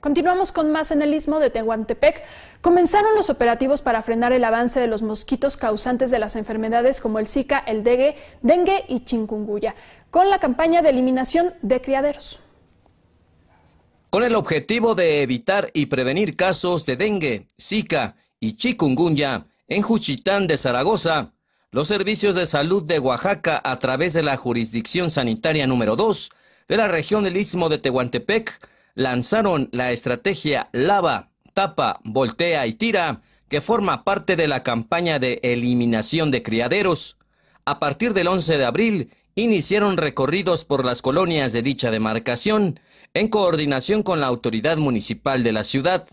Continuamos con más en el istmo de Tehuantepec. Comenzaron los operativos para frenar el avance de los mosquitos causantes de las enfermedades como el Zika, el dengue, dengue y chikungunya, con la campaña de eliminación de criaderos. Con el objetivo de evitar y prevenir casos de dengue, Zika y chikungunya en Juchitán de Zaragoza, los servicios de salud de Oaxaca a través de la jurisdicción sanitaria número 2 de la región del istmo de Tehuantepec lanzaron la estrategia Lava, Tapa, Voltea y Tira, que forma parte de la campaña de eliminación de criaderos. A partir del 11 de abril, iniciaron recorridos por las colonias de dicha demarcación, en coordinación con la autoridad municipal de la ciudad.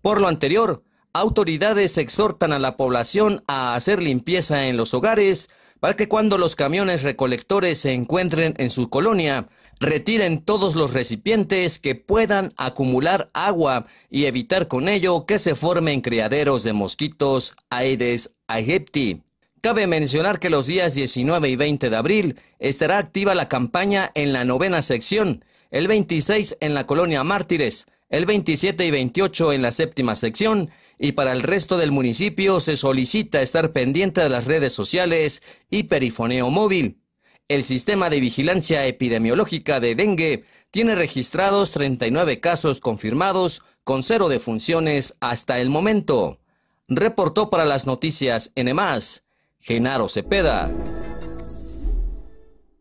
Por lo anterior, autoridades exhortan a la población a hacer limpieza en los hogares, para que cuando los camiones recolectores se encuentren en su colonia, retiren todos los recipientes que puedan acumular agua y evitar con ello que se formen criaderos de mosquitos Aedes aegypti. Cabe mencionar que los días 19 y 20 de abril estará activa la campaña en la novena sección, el 26 en la colonia Mártires, el 27 y 28 en la séptima sección y para el resto del municipio se solicita estar pendiente de las redes sociales y perifoneo móvil. El sistema de vigilancia epidemiológica de dengue tiene registrados 39 casos confirmados con cero defunciones hasta el momento. Reportó para las noticias N+, Genaro Cepeda.